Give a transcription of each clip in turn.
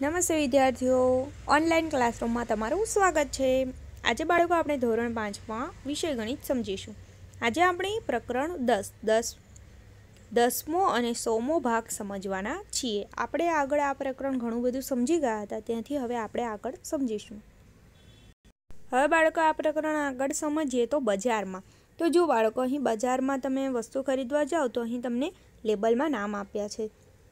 નમસ્તે વિદ્યાર્થીઓ ઓનલાઈન ક્લાસરૂમમાં તમારું સ્વાગત છે આજે બાળકો આપણે ધોરણ પાંચમાં વિષય ગણિત સમજીશું આજે આપણે પ્રકરણ દસ દસ દસમો અને સોમો ભાગ સમજવાના છીએ આપણે આગળ આ પ્રકરણ ઘણું બધું સમજી ગયા હતા ત્યાંથી હવે આપણે આગળ સમજીશું હવે બાળકો આ પ્રકરણ આગળ સમજીએ તો બજારમાં તો જો બાળકો અહીં બજારમાં તમે વસ્તુ ખરીદવા જાઓ તો અહીં તમને લેબલમાં નામ આપ્યા છે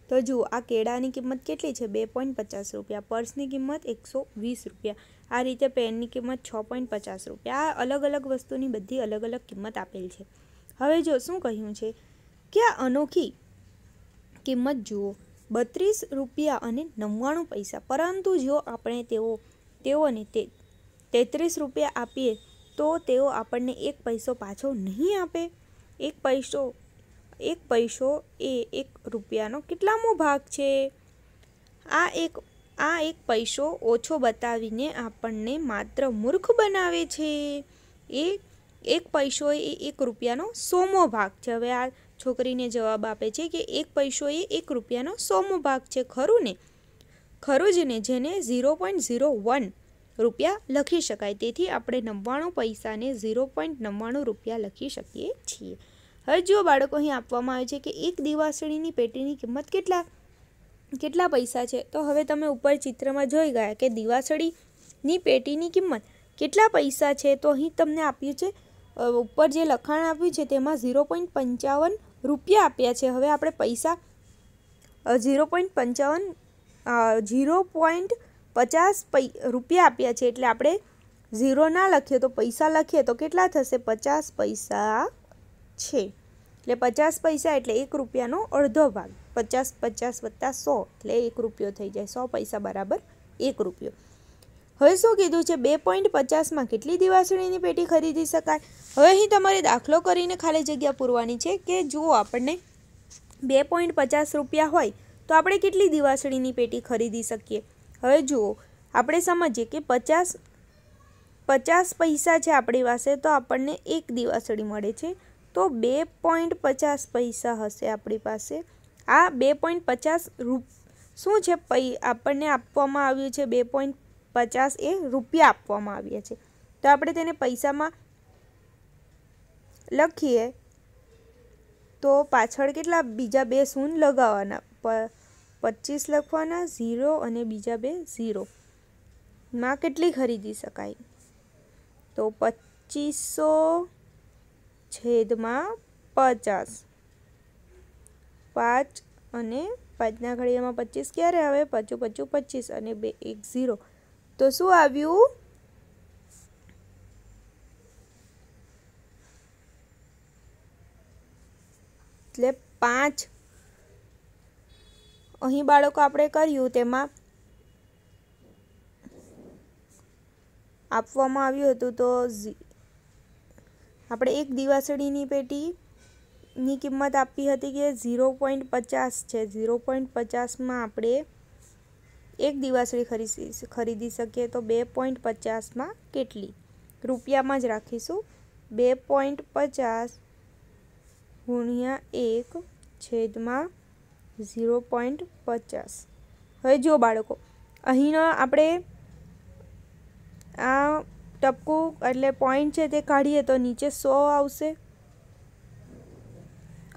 તો જુઓ આ કેળાની કિંમત કેટલી છે બે પોઈન્ટ પચાસ રૂપિયા પર્સની કિંમત એકસો વીસ રૂપિયા આ રીતે પેનની કિંમત છ પોઈન્ટ પચાસ રૂપિયા આ અલગ અલગ વસ્તુની બધી અલગ અલગ કિંમત આપેલ છે હવે જો શું કહ્યું છે કે આ અનોખી કિંમત જુઓ બત્રીસ રૂપિયા અને નવ્વાણું પૈસા પરંતુ જો આપણે તેઓ તેઓને તે તેત્રીસ રૂપિયા આપીએ તો તેઓ આપણને એક પૈસો પાછો નહીં આપે એક પૈસો એક પૈસો એ એક રૂપિયાનો કેટલામો ભાગ છે આ એક આ એક પૈસો ઓછો બતાવીને આપણને માત્ર મૂર્ખ બનાવે છે એ એક પૈસો એ એક રૂપિયાનો સોમો ભાગ છે હવે આ છોકરીને જવાબ આપે છે કે એક પૈસો એ એક રૂપિયાનો સોમો ભાગ છે ખરું ને ખરું જ ને જેને ઝીરો પોઈન્ટ ઝીરો વન રૂપિયા લખી શકાય તેથી આપણે નવ્વાણું પૈસાને ઝીરો પોઈન્ટ નવ્વાણું રૂપિયા લખી શકીએ છીએ હવે જુઓ બાળકો અહીં આપવામાં આવે છે કે એક દિવાસળીની પેટીની કિંમત કેટલા કેટલા પૈસા છે તો હવે તમે ઉપર ચિત્રમાં જોઈ ગયા કે દિવાસળીની પેટીની કિંમત કેટલા પૈસા છે તો અહીં તમને આપ્યું છે ઉપર જે લખાણ આપ્યું છે તેમાં ઝીરો પોઈન્ટ પંચાવન રૂપિયા આપ્યા છે હવે આપણે પૈસા ઝીરો પોઈન્ટ પંચાવન ઝીરો પોઈન્ટ પચાસ પૈ રૂપિયા આપ્યા છે એટલે આપણે ઝીરો ના લખીએ તો પૈસા લખીએ તો કેટલા થશે પચાસ પૈસા છે એટલે પચાસ પૈસા એટલે એક રૂપિયાનો અડધો ભાગ પચાસ પચાસ વત્તા સો એટલે એક રૂપિયો થઈ જાય સો પૈસા બરાબર એક રૂપિયો હવે શું કીધું છે બે પોઈન્ટ પચાસમાં કેટલી દિવાસળીની પેટી ખરીદી શકાય હવે અહીં તમારે દાખલો કરીને ખાલી જગ્યા પૂરવાની છે કે જુઓ આપણને બે પોઈન્ટ પચાસ રૂપિયા હોય તો આપણે કેટલી દિવાસળીની પેટી ખરીદી શકીએ હવે જુઓ આપણે સમજીએ કે પચાસ પચાસ પૈસા છે આપણી પાસે તો આપણને એક દિવાસળી મળે છે તો બે પોઈન્ટ પચાસ પૈસા હશે આપણી પાસે આ બે પોઈન્ટ પચાસ રૂપ શું છે પૈ આપણને આપવામાં આવ્યું છે બે પોઈન્ટ પચાસ એ રૂપિયા આપવામાં આવ્યા છે તો આપણે તેને પૈસામાં લખીએ તો પાછળ કેટલા બીજા બે શૂન લગાવવાના પચીસ લખવાના ઝીરો અને બીજા બે ઝીરો માં કેટલી ખરીદી શકાય તો પચીસો છેદમાં પચાસ પાંચ અને પાંચના ઘડિયામાં પચીસ ક્યારે આવે પચું પચું પચીસ અને બે એક ઝીરો તો શું આવ્યું એટલે પાંચ અહીં બાળકો આપણે કર્યું તેમાં આપવામાં આવ્યું હતું તો આપણે એક દિવાસળીની પેટીની કિંમત આપી હતી કે ઝીરો પોઈન્ટ પચાસ છે ઝીરો પોઈન્ટ પચાસમાં આપણે એક દિવાસળી ખરીદી ખરીદી શકીએ તો બે પોઈન્ટ પચાસમાં કેટલી રૂપિયામાં જ રાખીશું બે પોઈન્ટ પચાસ ગુણ્યા એક છેદમાં ઝીરો પોઈન્ટ પચાસ હવે જો બાળકો અહીંનો આપણે આ ટપકું એટલે પોઈન્ટ છે તે કાઢીએ તો નીચે સો આવશે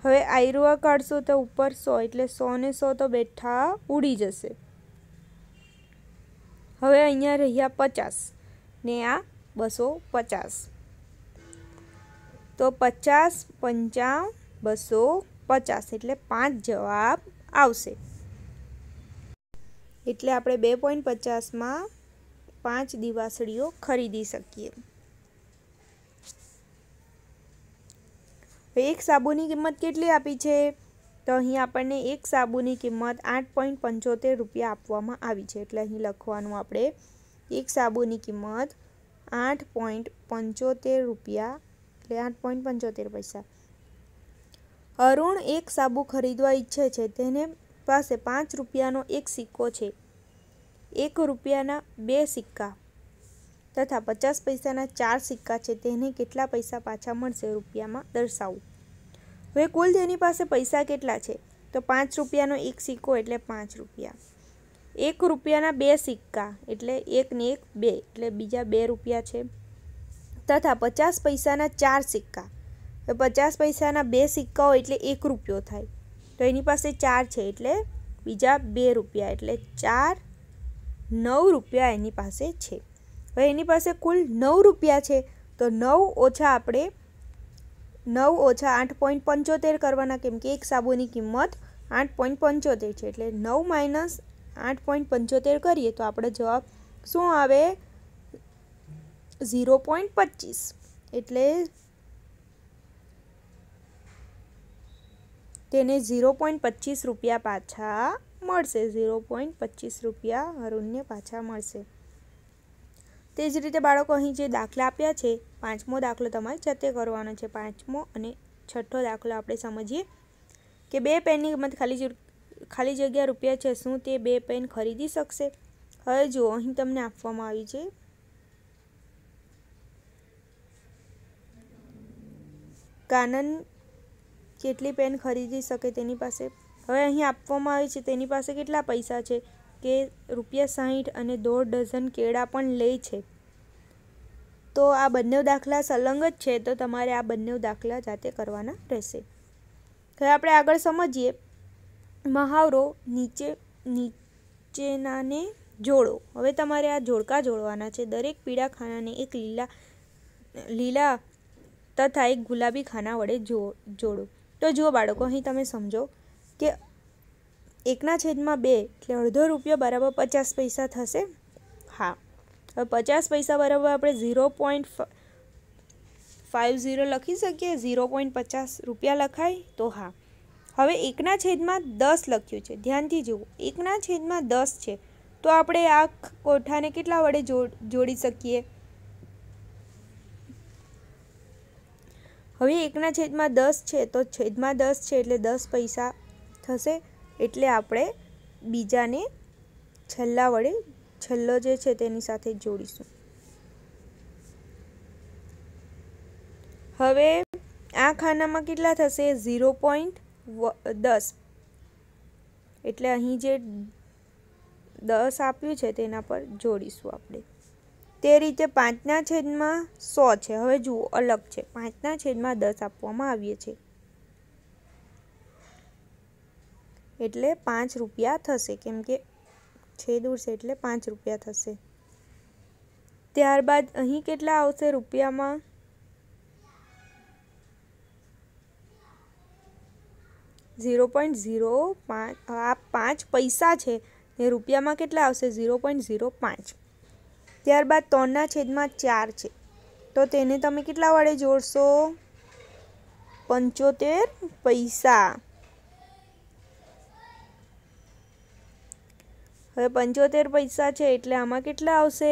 હવે આયરવા કાઢશો તો ઉપર સો એટલે સો ને સો તો બેઠા ઉડી જશે હવે અહીંયા રહ્યા પચાસ ને આ બસો પચાસ તો પચાસ પંચાવન બસો પચાસ એટલે પાંચ જવાબ આવશે એટલે આપણે બે પોઈન્ટ પચાસમાં પાંચ દિવાસળીઓ ખરીદી શકીએ એક સાબુની કિંમત કેટલી આપી છે તો અહીં આપણને એક સાબુની કિંમત આઠ પોઈન્ટ પંચોતેર રૂપિયા આપવામાં આવી છે એટલે અહીં લખવાનું આપણે એક સાબુની કિંમત આઠ પોઈન્ટ પંચોતેર રૂપિયા એટલે આઠ પોઈન્ટ પંચોતેર પૈસા અરુણ એક સાબુ ખરીદવા ઈચ્છે છે તેને પાસે પાંચ રૂપિયાનો એક સિક્કો છે એક રૂપિયાના બે સિક્કા તથા પચાસ પૈસાના ચાર સિક્કા છે તેને કેટલા પૈસા પાછા મળશે રૂપિયામાં દર્શાવવું હવે કુલ તેની પાસે પૈસા કેટલા છે તો પાંચ રૂપિયાનો એક સિક્કો એટલે પાંચ રૂપિયા એક રૂપિયાના બે સિક્કા એટલે એકને એક બે એટલે બીજા બે રૂપિયા છે તથા પચાસ પૈસાના ચાર સિક્કા પચાસ પૈસાના બે સિક્કાઓ એટલે એક રૂપિયો થાય તો એની પાસે ચાર છે એટલે બીજા બે રૂપિયા એટલે ચાર નવ રૂપિયા એની પાસે છે હવે એની પાસે કુલ નવ રૂપિયા છે તો નવ ઓછા આપણે નવ ઓછા આઠ પોઈન્ટ પંચોતેર કરવાના કેમ કે એક સાબુની કિંમત આઠ પોઈન્ટ પંચોતેર છે એટલે નવ માઇનસ આઠ પોઈન્ટ પંચોતેર કરીએ તો આપણો જવાબ શું આવે ઝીરો પોઈન્ટ પચીસ એટલે તેને ઝીરો પોઈન્ટ પચીસ રૂપિયા પાછા મળશે ઝીરો પોઈન્ટ પચીસ રૂપિયા અરુણને પાછા મળશે તે જ રીતે બાળકો અહીં જે દાખલા આપ્યા છે પાંચમો દાખલો તમારે જાતે કરવાનો છે પાંચમો અને છઠ્ઠો દાખલો આપણે સમજીએ કે બે પેનની કિંમત ખાલી ખાલી જગ્યા રૂપિયા છે શું તે બે પેન ખરીદી શકશે હવે જુઓ અહીં તમને આપવામાં આવી છે કાનન કેટલી પેન ખરીદી શકે તેની પાસે હવે અહીં આપવામાં આવે છે તેની પાસે કેટલા પૈસા છે કે રૂપિયા સાહીઠ અને દોઢ ડઝન કેળા પણ લે છે તો આ બંને દાખલા સલંગ જ છે તો તમારે આ બંને દાખલા જાતે કરવાના રહેશે હવે આપણે આગળ સમજીએ મહાવરો નીચે નીચેનાને જોડો હવે તમારે આ જોડકા જોડવાના છે દરેક પીળા ખાનાને એક લીલા લીલા તથા એક ગુલાબી ખાના વડે જો જોડો તો જુઓ બાળકો અહીં તમે સમજો કે એકના છેદમાં બે એટલે અડધો રૂપિયો બરાબર પચાસ પૈસા થશે હા હવે પચાસ પૈસા બરાબર આપણે ઝીરો પોઈન્ટ ફાઇવ ઝીરો લખી શકીએ ઝીરો પોઈન્ટ પચાસ રૂપિયા લખાય તો હા હવે એકના છેદમાં દસ લખ્યું છે ધ્યાનથી જુઓ એકના છેદમાં દસ છે તો આપણે આ કોઠાને કેટલા વડે જોડી શકીએ હવે એકના છેદમાં દસ છે તો છેદમાં દસ છે એટલે દસ પૈસા થશે એટલે આપણે બીજાને છેલ્લા વડે છેલ્લો જે છે તેની સાથે જોડીશું હવે આ ખાનામાં કેટલા થશે ઝીરો પોઈન્ટ દસ એટલે અહીં જે દસ આપ્યું છે તેના પર જોડીશું આપણે તે રીતે પાંચના છેદમાં સો છે હવે જુઓ અલગ છે પાંચના છેદમાં દસ આપવામાં આવીએ છીએ એટલે પાંચ રૂપિયા થશે કેમ કે છેદ ઉડશે એટલે પાંચ રૂપિયા થશે ત્યારબાદ અહીં કેટલા આવશે રૂપિયામાં ઝીરો પોઈન્ટ ઝીરો પાંચ આ પાંચ પૈસા છે એ રૂપિયામાં કેટલા આવશે ઝીરો પોઈન્ટ ઝીરો પાંચ ત્યારબાદ ત્રણના છેદમાં ચાર છે તો તેને તમે કેટલા વડે જોડશો પંચોતેર પૈસા હવે પંચોતેર પૈસા છે એટલે આમાં કેટલા આવશે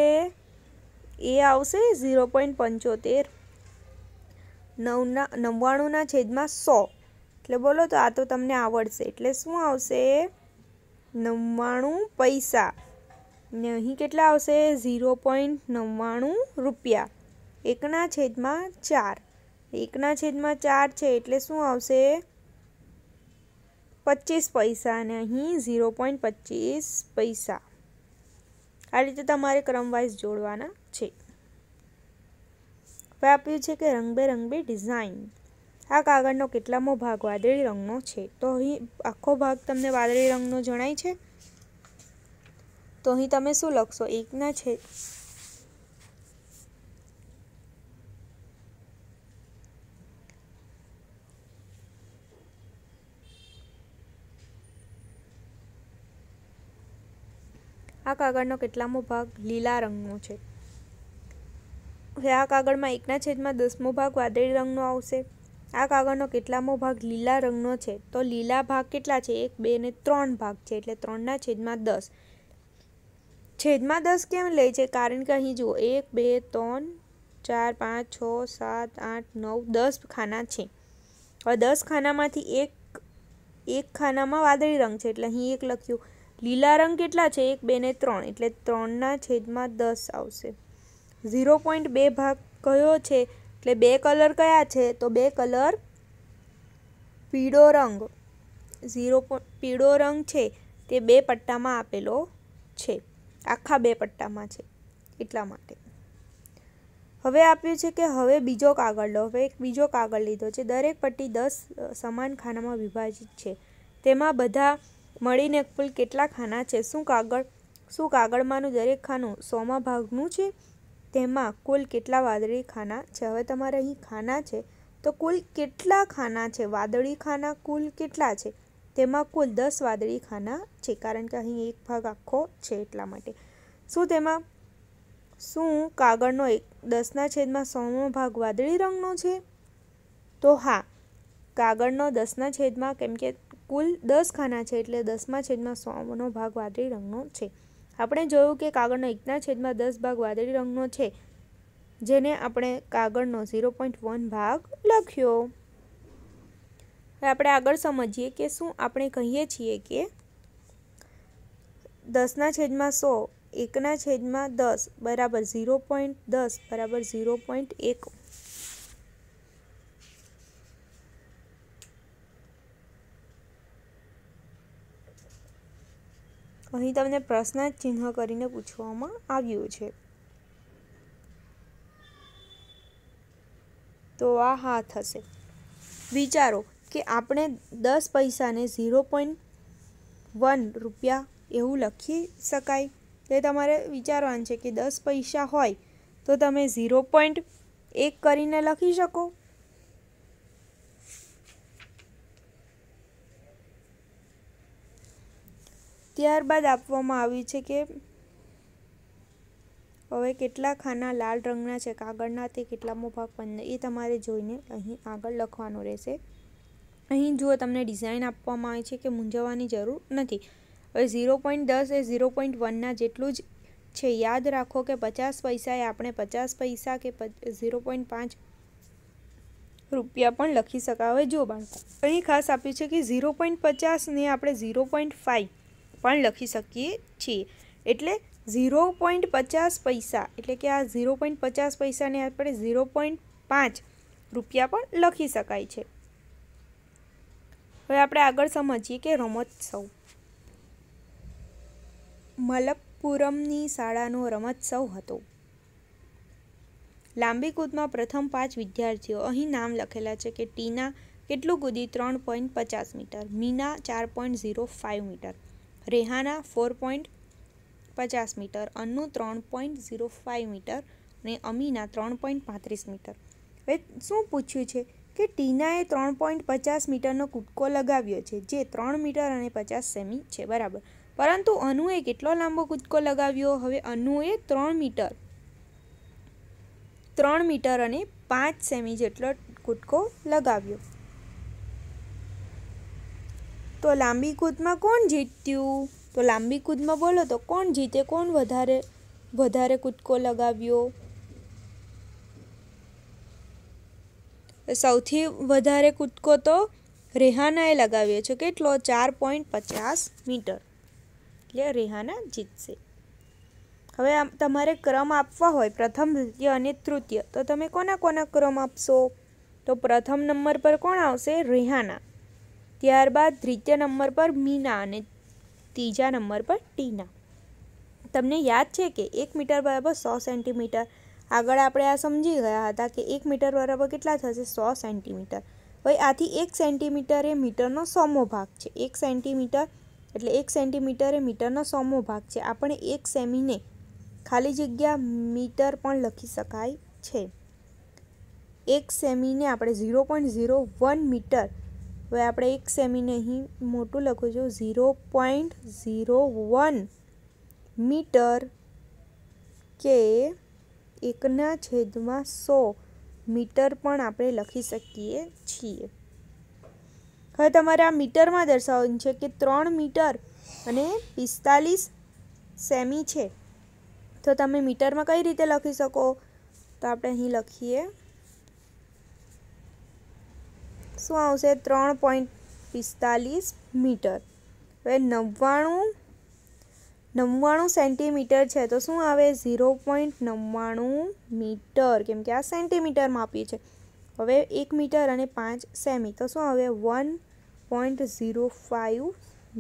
એ આવશે ઝીરો પોઈન્ટ પંચોતેર નવના નવ્વાણુંના છેદમાં સો એટલે બોલો તો આ તો તમને આવડશે એટલે શું આવશે નવ્વાણું પૈસા ને અહીં કેટલા આવશે ઝીરો પોઈન્ટ નવ્વાણું રૂપિયા એકના છેદમાં ચાર એકના છેદમાં ચાર છે એટલે શું આવશે પચીસ પૈસા અને અહીં ઝીરો પોઈન્ટ પચીસ પૈસા આ રીતે તમારે ક્રમવાઇઝ જોડવાના છે હવે આપ્યું છે કે રંગબેરંગી ડિઝાઇન આ કાગળનો કેટલામો ભાગ વાદળી રંગનો છે તો અહીં આખો ભાગ તમને વાદળી રંગનો જણાય છે તો અહીં તમે શું લખશો એકના છે આ કાગળનો કેટલામો ભાગ લીલા રંગનો છે હવે આ કાગળમાં એકના છેદમાં દસમો ભાગ વાદળી રંગનો આવશે આ કાગળનો કેટલામો ભાગ લીલા રંગનો છે તો લીલા ભાગ કેટલા છે એક બે ને ત્રણ ભાગ છે એટલે ત્રણના છેદમાં દસ છેદમાં દસ કેમ લે છે કારણ કે અહીં જુઓ એક બે ત્રણ ચાર પાંચ છ સાત આઠ નવ દસ ખાના છે હવે દસ ખાનામાંથી એક એક ખાનામાં વાદળી રંગ છે એટલે અહીં એક લખ્યું લીલા રંગ કેટલા છે એક બે ને ત્રણ એટલે ત્રણના છેદમાં દસ આવશે ઝીરો પોઈન્ટ બે ભાગ કયો છે એટલે બે કલર કયા છે તો બે કલર પીળો રંગ ઝીરો પીળો રંગ છે તે બે પટ્ટામાં આપેલો છે આખા બે પટ્ટામાં છે એટલા માટે હવે આપ્યું છે કે હવે બીજો કાગળ લો હવે એક બીજો કાગળ લીધો છે દરેક પટ્ટી દસ સમાન ખાનામાં વિભાજિત છે તેમાં બધા મળીને કુલ કેટલા ખાના છે શું કાગળ શું કાગળમાંનું દરેક ખાનું સોમાં ભાગનું છે તેમાં કુલ કેટલા વાદળી ખાના છે હવે તમારે અહીં ખાના છે તો કુલ કેટલા ખાના છે વાદળી ખાના કુલ કેટલા છે તેમાં કુલ દસ વાદળી ખાના છે કારણ કે અહીં એક ભાગ આખો છે એટલા માટે શું તેમાં શું કાગળનો એક દસના છેદમાં સોમો ભાગ વાદળી રંગનો છે તો હા કાગળનો દસના છેદમાં કેમ કે કુલ દસ ખાના છે એટલે દસમા છેદમાં સોનો ભાગ વાદળી રંગનો છે આપણે જોયું કે કાગળનો એકના છેદમાં દસ ભાગ વાદળી રંગનો છે જેને આપણે કાગળનો ઝીરો પોઈન્ટ વન ભાગ લખ્યો આપણે આગળ સમજીએ કે શું આપણે કહીએ છીએ કે દસના છેદમાં સો એકના છેદમાં દસ બરાબર ઝીરો પોઈન્ટ દસ બરાબર ઝીરો પોઈન્ટ એક અહીં તમને પ્રશ્ન ચિહ્ન કરીને પૂછવામાં આવ્યું છે તો આ હા થશે વિચારો કે આપણે દસ પૈસાને ઝીરો પોઈન્ટ વન રૂપિયા એવું લખી શકાય એ તમારે વિચારવાનું છે કે દસ પૈસા હોય તો તમે ઝીરો પોઈન્ટ એક કરીને લખી શકો ત્યારબાદ આપવામાં આવ્યું છે કે હવે કેટલા ખાના લાલ રંગના છે કાગળના તે કેટલામો ભાગ પંદર એ તમારે જોઈને અહીં આગળ લખવાનો રહેશે અહીં જુઓ તમને ડિઝાઇન આપવામાં આવી છે કે મૂંઝવવાની જરૂર નથી હવે ઝીરો પોઈન્ટ દસ એ ઝીરો પોઈન્ટ વનના જેટલું જ છે યાદ રાખો કે પચાસ પૈસાએ આપણે પચાસ પૈસા કે ઝીરો પોઈન્ટ પાંચ રૂપિયા પણ લખી શકાવે જો બાળકો અહીં ખાસ આપ્યું છે કે ઝીરો પોઈન્ટ પચાસને આપણે ઝીરો પોઈન્ટ ફાઇવ પણ લખી શકીએ છીએ એટલે ઝીરો પોઈન્ટ પચાસ પૈસા એટલે કે આ ઝીરો પોઈન્ટ પચાસ પૈસાને આપણે ઝીરો પોઈન્ટ પાંચ રૂપિયા પણ લખી શકાય છે હવે આપણે આગળ સમજીએ કે રમોત્સવ મલપ્પુરમની શાળાનો રમોત્સવ હતો લાંબી કૂદમાં પ્રથમ પાંચ વિદ્યાર્થીઓ અહીં નામ લખેલા છે કે ટીના કેટલું કૂદી ત્રણ પોઈન્ટ પચાસ મીટર મીના ચાર point zero five metre Rehana four point પચાસ મીટર અન્નુ ત્રણ પોઈન્ટ ઝીરો ફાઇવ મીટર અને અમીના ત્રણ પોઈન્ટ પાંત્રીસ મીટર હવે શું પૂછ્યું છે કે ટીનાએ ત્રણ પોઈન્ટ પચાસ મીટરનો કૂદકો લગાવ્યો છે જે ત્રણ મીટર અને પચાસ સેમી છે બરાબર પરંતુ અનુએ કેટલો લાંબો કૂદકો લગાવ્યો હવે અનુએ ત્રણ મીટર ત્રણ મીટર અને પાંચ સેમી જેટલો કૂદકો લગાવ્યો તો લાંબી કૂદમાં કોણ જીત્યું તો લાંબી કૂદમાં બોલો તો કોણ જીતે કોણ વધારે વધારે કૂદકો લગાવ્યો સૌથી વધારે કૂદકો તો રેહાનાએ લગાવ્યો છે કેટલો ચાર પોઈન્ટ પચાસ મીટર એટલે રેહાના જીતશે હવે તમારે ક્રમ આપવા હોય પ્રથમ દ્વિતીય અને તૃતીય તો તમે કોના કોના ક્રમ આપશો તો પ્રથમ નંબર પર કોણ આવશે રેહાના ત્યારબાદ ત્રીજા નંબર પર મીના અને ત્રીજા નંબર પર ટીના તમને યાદ છે કે એક મીટર બરાબર સો સેન્ટીમીટર આગળ આપણે આ સમજી ગયા હતા કે એક મીટર બરાબર કેટલા થશે સો સેન્ટીમીટર હવે આથી એક સેન્ટીમીટર એ મીટરનો સોમો ભાગ છે એક સેન્ટીમીટર એટલે એક સેન્ટીમીટર એ મીટરનો સોમો ભાગ છે આપણે એક સેમીને ખાલી જગ્યા મીટર પણ લખી શકાય છે એક સેમીને આપણે zero point zero one metre હવે આપણે એક સેમી નહીં મોટું લખું છું zero point zero one metre કે એકના છેદમાં સો મીટર પણ આપણે લખી શકીએ છીએ હવે તમારે આ મીટરમાં દર્શાવવાનું છે કે ત્રણ મીટર અને પિસ્તાલીસ સેમી છે તો તમે મીટરમાં કઈ રીતે લખી શકો તો આપણે અહીં લખીએ શું આવશે ત્રણ પોઈન્ટ પિસ્તાલીસ મીટર હવે નવ્વાણું નવ્વાણું સેન્ટીમીટર છે તો શું આવે ઝીરો પોઈન્ટ નવ્વાણું મીટર કેમ કે આ સેન્ટીમીટરમાં આપ્યું છે હવે એક મીટર અને પાંચ સેમી તો શું આવે one point zero five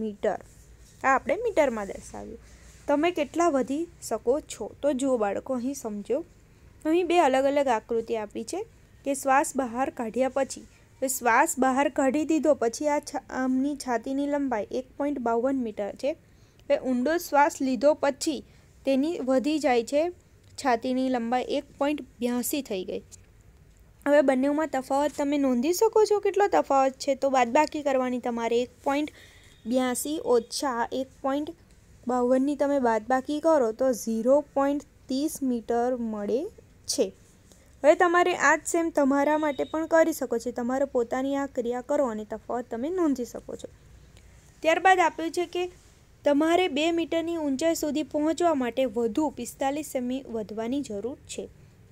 metre આ આપણે મીટરમાં દર્શાવ્યું તમે કેટલા વધી શકો છો તો જુઓ બાળકો અહીં સમજો અહીં બે અલગ અલગ આકૃતિ આપી છે કે શ્વાસ બહાર કાઢ્યા પછી શ્વાસ બહાર કાઢી દીધો પછી આ આમની છાતીની લંબાઈ એક પોઈન્ટ બાવન મીટર છે હવે ઊંડો શ્વાસ લીધો પછી તેની વધી જાય છે છાતીની લંબાઈ એક પોઈન્ટ બ્યાસી થઈ ગઈ હવે બંનેમાં તફાવત તમે નોંધી શકો છો કેટલો તફાવત છે તો બાદબાકી કરવાની તમારે એક પોઈન્ટ બ્યાસી ઓછા એક પોઈન્ટ બાવનની તમે બાદબાકી કરો તો ઝીરો પોઈન્ટ ત્રીસ મીટર મળે છે હવે તમારે આ જ સેમ તમારા માટે પણ કરી શકો છો તમારે પોતાની આ ક્રિયા કરો અને તફાવત તમે નોંધી શકો છો ત્યારબાદ આપ્યું છે કે તમારે બે મીટરની ઊંચાઈ સુધી પહોંચવા માટે વધુ પિસ્તાલીસ સેમી વધવાની જરૂર છે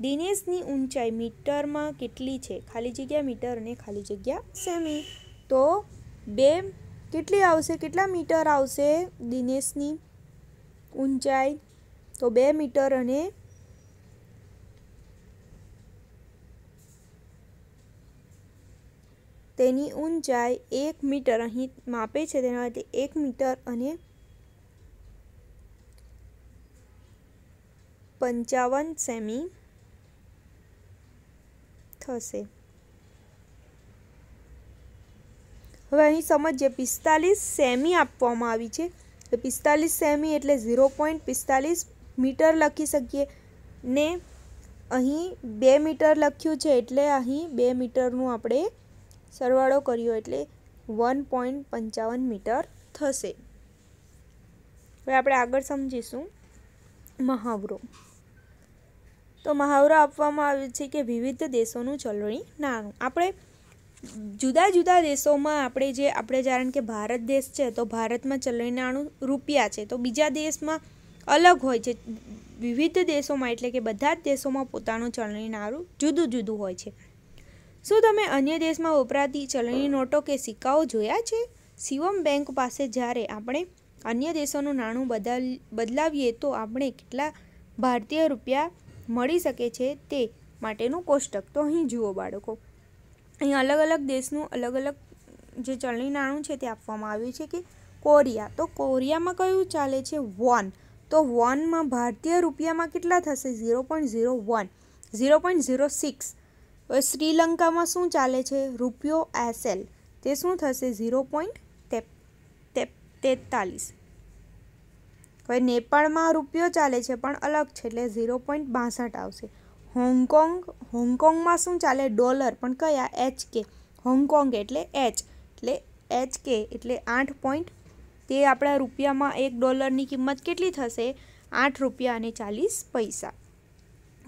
દિનેશની ઊંચાઈ મીટરમાં કેટલી છે ખાલી જગ્યા મીટર અને ખાલી જગ્યા સેમી તો બે કેટલી આવશે કેટલા મીટર આવશે દિનેશની ઊંચાઈ તો બે મીટર અને તેની ઊંચાઈ એક મીટર અહીં માપે છે તેના માટે એક મીટર અને પંચાવન સેમી થશે હવે અહીં સમજીએ પિસ્તાલીસ સેમી આપવામાં આવી છે પિસ્તાલીસ સેમી એટલે ઝીરો પોઈન્ટ પિસ્તાલીસ મીટર લખી શકીએ ને અહીં બે મીટર લખ્યું છે એટલે અહીં બે મીટરનું આપણે સરવાળો કર્યો એટલે વન પોઈન્ટ પંચાવન મીટર થશે હવે આપણે આગળ સમજીશું મહાવરો તો મહાવરો આપવામાં આવ્યો છે કે વિવિધ દેશોનું ચલણી નાણું આપણે જુદા જુદા દેશોમાં આપણે જે આપણે કારણ કે ભારત દેશ છે તો ભારતમાં ચલણીનાણું રૂપિયા છે તો બીજા દેશમાં અલગ હોય છે વિવિધ દેશોમાં એટલે કે બધા જ દેશોમાં પોતાનું ચલણીનાણું જુદું જુદું હોય છે શું તમે અન્ય દેશમાં વપરાતી ચલણી નોટો કે સિક્કાઓ જોયા છે શિવમ બેંક પાસે જ્યારે આપણે અન્ય દેશોનું નાણું બદલ બદલાવીએ તો આપણે કેટલા ભારતીય રૂપિયા મળી શકે છે તે માટેનું કોષ્ટક તો અહીં જુઓ બાળકો અહીં અલગ અલગ દેશનું અલગ અલગ જે ચલણી નાણું છે તે આપવામાં આવ્યું છે કે કોરિયા તો કોરિયામાં કયું ચાલે છે વોન તો વનમાં ભારતીય રૂપિયામાં કેટલા થશે zero point zero one zero point zero six શ્રીલંકામાં શું ચાલે છે રૂપિયો એસએલ તે શું થશે ઝીરો પોઈન્ટ તેતાલીસ હવે નેપાળમાં રૂપિયો ચાલે છે પણ અલગ છે એટલે ઝીરો પોઈન્ટ બાસઠ આવશે હોંગકોંગ હોંગકોંગમાં શું ચાલે ડોલર પણ કયા એચ કે હોંગકોંગ એટલે એચ એટલે એચ કે એટલે આઠ પોઈન્ટ તે આપણા રૂપિયામાં એક ડોલરની કિંમત કેટલી થશે આઠ રૂપિયા અને ચાલીસ પૈસા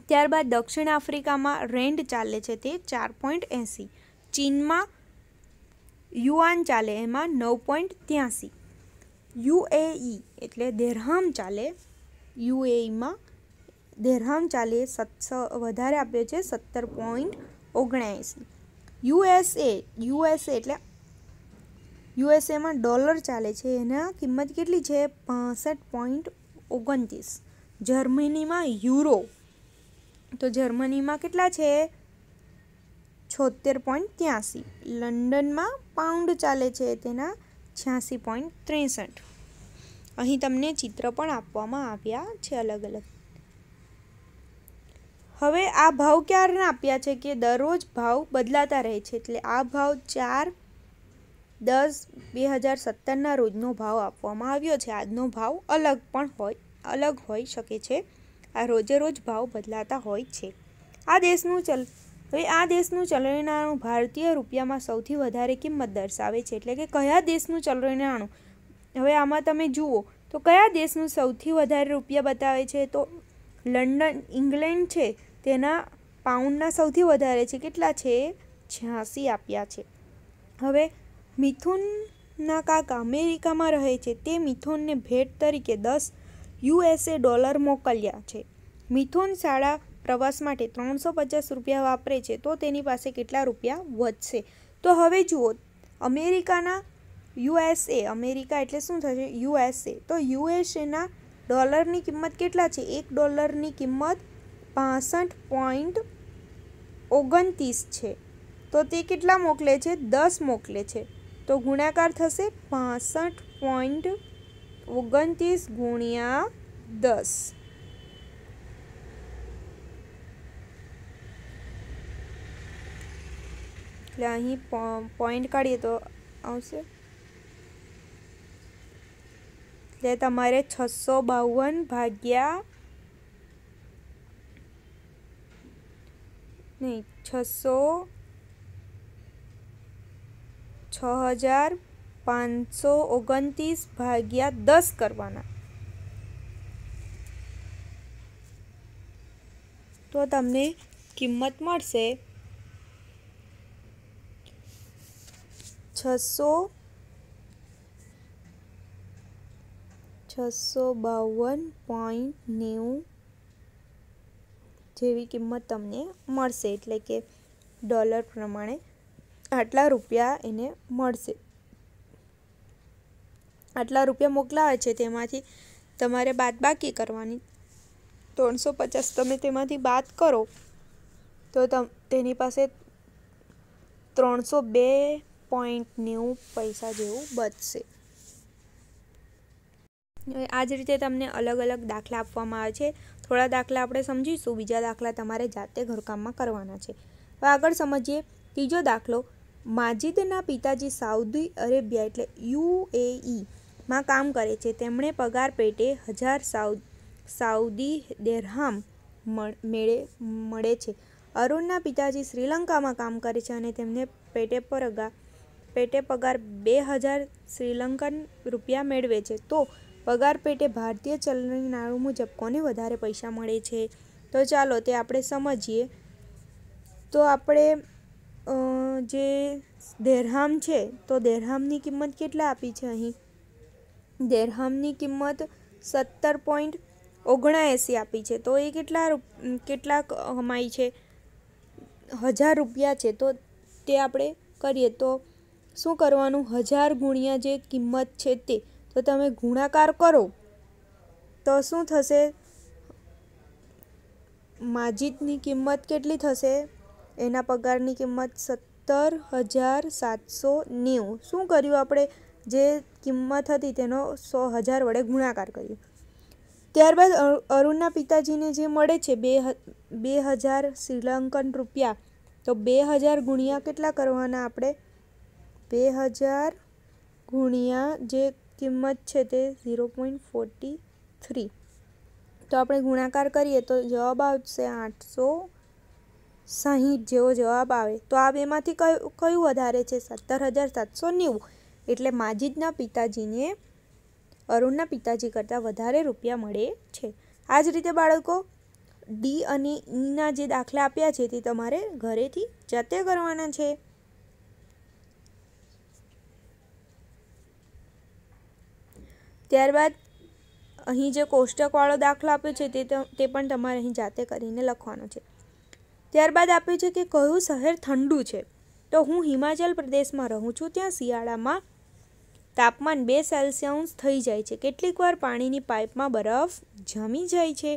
ત્યારબાદ દક્ષિણ આફ્રિકામાં રેન્ડ ચાલે છે તે ચાર પોઈન્ટ એંસી ચીનમાં યુઆન ચાલે એમાં નવ પોઈન્ટ ત્યાંસી યુએઈ એટલે દેરહામ ચાલે યુએઈમાં દેરહામ ચાલે સત્સ વધારે આપ્યો છે સત્તર પોઈન્ટ ઓગણએંસી યુએસએ યુએસએ એટલે યુએસએમાં ડોલર ચાલે છે એના કિંમત કેટલી છે પાસઠ પોઈન્ટ ઓગણત્રીસ જર્મનીમાં યુરો તો જર્મનીમાં કેટલા છે છોતેર પોઈન્ટ ત્યાંસી લંડનમાં પાઉન્ડ ચાલે છે તેના છ્યાસી પોઈન્ટ ત્રેસઠ અહીં તમને ચિત્ર પણ આપવામાં આવ્યા છે અલગ અલગ હવે આ ભાવ ક્યારે આપ્યા છે કે દરરોજ ભાવ બદલાતા રહે છે એટલે આ ભાવ ચાર દસ બે હજાર સત્તરના રોજનો ભાવ આપવામાં આવ્યો છે આજનો ભાવ અલગ પણ હોય અલગ હોઈ શકે છે આ રોજે રોજ ભાવ બદલાતા હોય છે આ દેશનું ચલ હવે આ દેશનું ચલણીનાણું ભારતીય રૂપિયામાં સૌથી વધારે કિંમત દર્શાવે છે એટલે કે કયા દેશનું ચલણીનાણું હવે આમાં તમે જુઓ તો કયા દેશનું સૌથી વધારે રૂપિયા બતાવે છે તો લંડન ઇંગ્લેન્ડ છે તેના પાઉન્ડના સૌથી વધારે છે કેટલા છે છ્યાસી આપ્યા છે હવે મિથુનના કાકા અમેરિકામાં રહે છે તે મિથુનને ભેટ તરીકે દસ યુએસએ ડોલર મોકલ્યા છે મિથુન શાળા પ્રવાસ માટે ત્રણસો પચાસ રૂપિયા વાપરે છે તો તેની પાસે કેટલા રૂપિયા વધશે તો હવે જુઓ અમેરિકાના યુએસએ અમેરિકા એટલે શું થશે યુએસએ તો યુએસએના ડોલરની કિંમત કેટલા છે એક ડોલરની કિંમત પાસઠ પોઈન્ટ ઓગણત્રીસ છે તો તે કેટલા મોકલે છે દસ મોકલે છે તો ગુણાકાર થશે પાસઠ પોઈન્ટ ઓગણત્રીસ ગુણ્યા દસ એટલે અહીં પોઈન્ટ કાઢીએ તો આવશે એટલે તમારે છસો બાવન ભાગ્યા નહીં છસો છ હજાર પાંચસો ઓગણત્રીસ ભાગ્યા દસ કરવાના તો તમને કિંમત મળશે છસો છસો બાવન પોઈન્ટ નેવું જેવી કિંમત તમને મળશે એટલે કે ડોલર પ્રમાણે આટલા રૂપિયા એને મળશે આટલા રૂપિયા મોકલાવે છે તેમાંથી તમારે બાકી કરવાની ત્રણસો પચાસ તમે તેમાંથી બાદ કરો તો તમ તેની પાસે ત્રણસો બે પોઈન્ટ નેવું પૈસા જેવું બચશે આ જ રીતે તમને અલગ અલગ દાખલા આપવામાં આવે છે થોડા દાખલા આપણે સમજીશું બીજા દાખલા તમારે જાતે ઘરકામમાં કરવાના છે હવે આગળ સમજીએ ત્રીજો દાખલો માજિદના પિતાજી સાઉદી અરેબિયા એટલે યુ યુએઈ માં કામ કરે છે તેમણે પગાર પેટે હજાર સાઉ સાઉદી દેરહામ મેળે મળે છે અરુણના પિતાજી શ્રીલંકામાં કામ કરે છે અને તેમને પેટે પગાર પેટે પગાર બે હજાર શ્રીલંકન રૂપિયા મેળવે છે તો પગાર પેટે ભારતીય ચલણનાણું મુજબ કોને વધારે પૈસા મળે છે તો ચાલો તે આપણે સમજીએ તો આપણે જે દેરહામ છે તો દેરહામની કિંમત કેટલા આપી છે અહીં દેરહામની કિંમત સત્તર પોઈન્ટ ઓગણાએંસી આપી છે તો એ કેટલા કેટલાક કમાઈ છે હજાર રૂપિયા છે તો તે આપણે કરીએ તો શું કરવાનું હજાર ગુણ્યા જે કિંમત છે તે તો તમે ગુણાકાર કરો તો શું થશે માજિદની કિંમત કેટલી થશે એના પગારની કિંમત સત્તર હજાર સાતસો નેવું શું કર્યું આપણે જે કિંમત હતી તેનો સો હજાર વડે ગુણાકાર કર્યો ત્યારબાદ અરુણના પિતાજીને જે મળે છે બે બે હજાર શ્રીલંકન રૂપિયા તો બે હજાર ગુણ્યા કેટલા કરવાના આપણે બે હજાર ગુણ્યા જે કિંમત છે તે ઝીરો પોઈન્ટ ફોર્ટી થ્રી તો આપણે ગુણાકાર કરીએ તો જવાબ આવશે આઠસો સાહીઠ જેવો જવાબ આવે તો આ બેમાંથી કયું કયું વધારે છે સત્તર હજાર સાતસો નેવું એટલે માજીદના પિતાજીને અરુણના પિતાજી કરતાં વધારે રૂપિયા મળે છે આ જ રીતે બાળકો ડી અને ઈના જે દાખલા આપ્યા છે તે તમારે ઘરેથી જાતે કરવાના છે ત્યારબાદ અહીં જે કોષ્ટકવાળો દાખલો આપ્યો છે તે તે પણ તમારે અહીં જાતે કરીને લખવાનો છે ત્યારબાદ આપ્યું છે કે કયું શહેર ઠંડુ છે તો હું હિમાચલ પ્રદેશમાં રહું છું ત્યાં શિયાળામાં તાપમાન બે સેલ્સિયસ થઈ જાય છે કેટલીક વાર પાણીની પાઇપમાં બરફ જમી જાય છે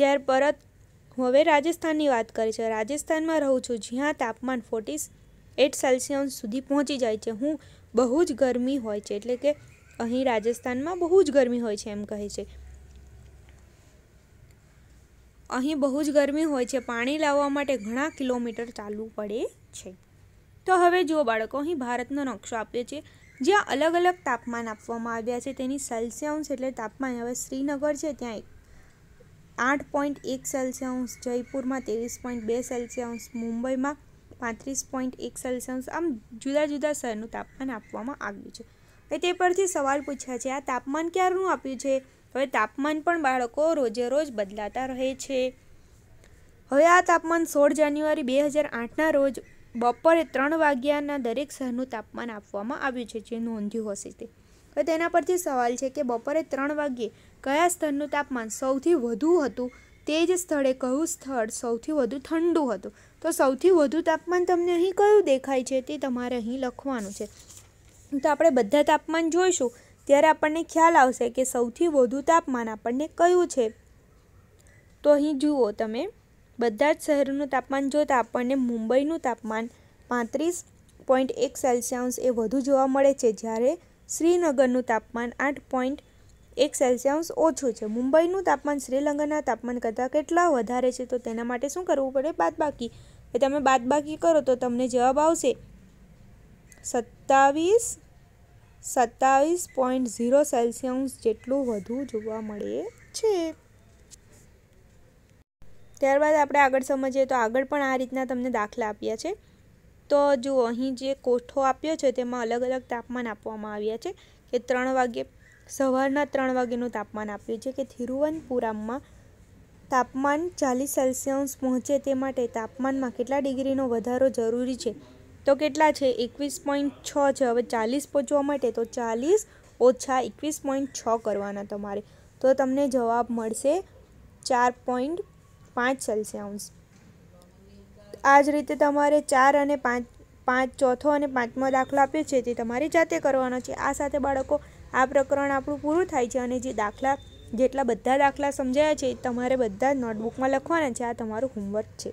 ત્યાર પરત હવે રાજસ્થાનની વાત કરી છે રાજસ્થાનમાં રહું છું જ્યાં તાપમાન ફોર્ટી એટ સેલ્સિયસ સુધી પહોંચી જાય છે હું બહુ જ ગરમી હોય છે એટલે કે અહીં રાજસ્થાનમાં બહુ જ ગરમી હોય છે એમ કહે છે અહીં બહુ જ ગરમી હોય છે પાણી લાવવા માટે ઘણા કિલોમીટર ચાલવું પડે છે તો હવે જુઓ બાળકો અહીં ભારતનો નકશો આપ્યો છે જ્યાં અલગ અલગ તાપમાન આપવામાં આવ્યા છે તેની સેલ્સિયસ એટલે તાપમાન હવે શ્રીનગર છે ત્યાં એક આઠ પોઈન્ટ એક સેલ્સિયસ જયપુરમાં ત્રેવીસ પોઈન્ટ બે સેલ્સિયસ મુંબઈમાં પાંત્રીસ પોઈન્ટ એક સેલ્સિયસ આમ જુદા જુદા શહેરનું તાપમાન આપવામાં આવ્યું છે હવે તે પરથી સવાલ પૂછ્યા છે આ તાપમાન ક્યારનું આપ્યું છે હવે તાપમાન પણ બાળકો રોજે રોજ બદલાતા રહે છે હવે આ તાપમાન સોળ જાન્યુઆરી બે હજાર આઠના રોજ બપોરે ત્રણ વાગ્યાના દરેક શહેરનું તાપમાન આપવામાં આવ્યું છે જે નોંધ્યું હશે તે તો તેના પરથી સવાલ છે કે બપોરે ત્રણ વાગ્યે કયા સ્થળનું તાપમાન સૌથી વધુ હતું તે જ સ્થળે કયું સ્થળ સૌથી વધુ ઠંડુ હતું તો સૌથી વધુ તાપમાન તમને અહીં કયું દેખાય છે તે તમારે અહીં લખવાનું છે તો આપણે બધા તાપમાન જોઈશું ત્યારે આપણને ખ્યાલ આવશે કે સૌથી વધુ તાપમાન આપણને કયું છે તો અહીં જુઓ તમે બધા જ શહેરોનું તાપમાન જોતાં આપણને મુંબઈનું તાપમાન પાંત્રીસ પોઈન્ટ એક સેલ્સિયસ એ વધુ જોવા મળે છે જ્યારે શ્રીનગરનું તાપમાન આઠ પોઈન્ટ એક સેલ્સિયસ ઓછું છે મુંબઈનું તાપમાન શ્રીનગરના તાપમાન કરતાં કેટલા વધારે છે તો તેના માટે શું કરવું પડે બાદબાકી એ તમે બાદબાકી કરો તો તમને જવાબ આવશે સત્તાવીસ સત્તાવીસ પોઈન્ટ ઝીરો સેલ્સિયસ જેટલું વધુ જોવા મળે છે ત્યારબાદ આપણે આગળ સમજીએ તો આગળ પણ આ રીતના તમને દાખલા આપ્યા છે તો જો અહીં જે કોઠો આપ્યો છે તેમાં અલગ અલગ તાપમાન આપવામાં આવ્યા છે કે ત્રણ વાગે સવારના ત્રણ વાગ્યેનું તાપમાન આપ્યું છે કે થિરુવનપુરામમાં તાપમાન ચાલીસ સેલ્સિયસ પહોંચે તે માટે તાપમાનમાં કેટલા ડિગ્રીનો વધારો જરૂરી છે તો કેટલા છે એકવીસ પોઈન્ટ છ છે હવે ચાલીસ પહોંચવા માટે તો ચાલીસ ઓછા એકવીસ પોઈન્ટ છ કરવાના તમારે તો તમને જવાબ મળશે ચાર પોઈન્ટ પાંચ સેલ્સિયસ આ જ રીતે તમારે ચાર અને પાંચ પાંચ ચોથો અને પાંચમો દાખલો આપ્યો છે તે તમારી જાતે કરવાનો છે આ સાથે બાળકો આ પ્રકરણ આપણું પૂરું થાય છે અને જે દાખલા જેટલા બધા દાખલા સમજાયા છે એ તમારે બધા નોટબુકમાં લખવાના છે આ તમારું હોમવર્ક છે